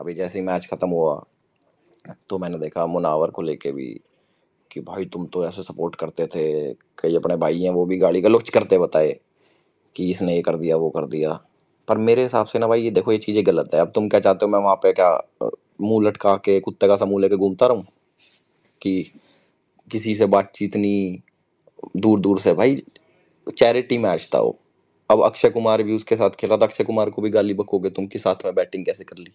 अभी जैसे ही मैच ख़त्म हुआ तो मैंने देखा मुनावर को लेके भी कि भाई तुम तो ऐसे सपोर्ट करते थे कई अपने भाई हैं वो भी गाड़ी लुच करते बताए कि इसने ये कर दिया वो कर दिया पर मेरे हिसाब से ना भाई ये देखो ये चीज़ें गलत है अब तुम क्या चाहते हो मैं वहाँ पे क्या मुंह लटका के कुत्ते का सा मुंह लेके घूमता रहूँ कि किसी से बातचीत नहीं दूर दूर से भाई चैरिटी मैच था वो अब अक्षय कुमार भी उसके साथ खेला था अक्षय कुमार को भी गाली बकोगे तुम कि साथ में बैटिंग कैसे कर ली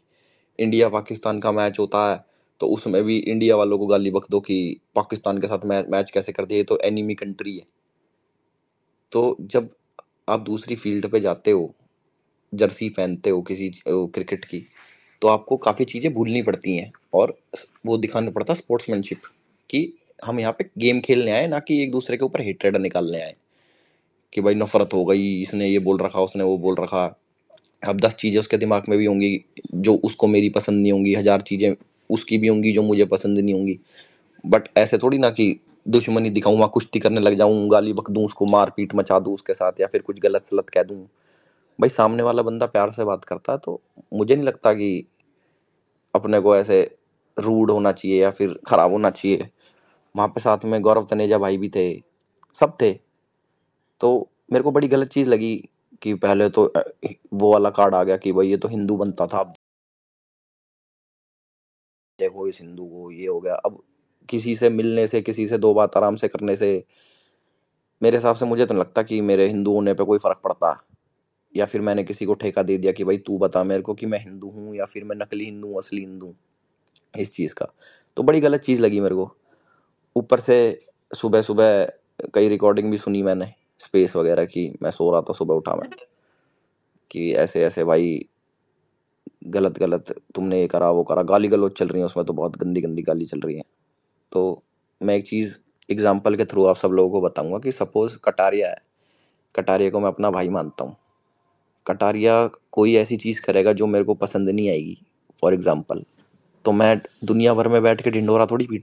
इंडिया पाकिस्तान का मैच होता है तो उसमें भी इंडिया वालों को गाली बख दो कि पाकिस्तान के साथ मैच मैच कैसे कर दिए तो एनिमी कंट्री है तो जब आप दूसरी फील्ड पे जाते हो जर्सी पहनते हो किसी क्रिकेट की तो आपको काफ़ी चीज़ें भूलनी पड़ती हैं और वो दिखाना पड़ता है स्पोर्ट्समैनशिप कि हम यहाँ पे गेम खेलने आए ना कि एक दूसरे के ऊपर हेटरेड निकालने आए कि भाई नफरत हो गई इसने ये बोल रखा उसने वो बोल रखा अब दस चीज़ें उसके दिमाग में भी होंगी जो उसको मेरी पसंद नहीं होंगी हज़ार चीज़ें उसकी भी होंगी जो मुझे पसंद नहीं होंगी बट ऐसे थोड़ी ना कि दुश्मनी दिखाऊँ वहाँ कुश्ती करने लग जाऊँ गाली बक दूँ उसको मार पीट मचा दूँ उसके साथ या फिर कुछ गलत सलत कह दूँ भाई सामने वाला बंदा प्यार से बात करता है तो मुझे नहीं लगता कि अपने को ऐसे रूड होना चाहिए या फिर ख़राब होना चाहिए वहाँ पे साथ में गौरव तनेजा भाई भी थे सब थे तो मेरे को बड़ी गलत चीज़ लगी कि पहले तो वो वाला कार्ड आ गया कि भाई ये तो हिंदू बनता था अब देखो इस हिंदू को ये हो गया अब किसी से मिलने से किसी से दो बात आराम से करने से मेरे हिसाब से मुझे तो नहीं लगता कि मेरे हिंदू होने पे कोई फ़र्क पड़ता या फिर मैंने किसी को ठेका दे दिया कि भाई तू बता मेरे को कि मैं हिंदू हूँ या फिर मैं नकली हिंदू हूँ असली हिंदू इस चीज़ का तो बड़ी गलत चीज़ लगी मेरे को ऊपर से सुबह सुबह कई रिकॉर्डिंग भी सुनी मैंने स्पेस वगैरह की मैं सो रहा था सुबह उठा मैं हम्म। कि ऐसे ऐसे भाई गलत गलत तुमने ये करा वो करा गाली गलोच चल रही है उसमें तो बहुत गंदी गंदी गाली चल रही है तो मैं एक चीज़ एग्जाम्पल के थ्रू आप सब लोगों को बताऊंगा कि सपोज़ कटारिया है कटारिया को मैं अपना भाई मानता हूँ कटारिया कोई ऐसी चीज़ करेगा जो मेरे को पसंद नहीं आएगी फॉर एग्ज़ाम्पल तो मैं दुनिया भर में बैठ के ढिंडोरा थोड़ी पीट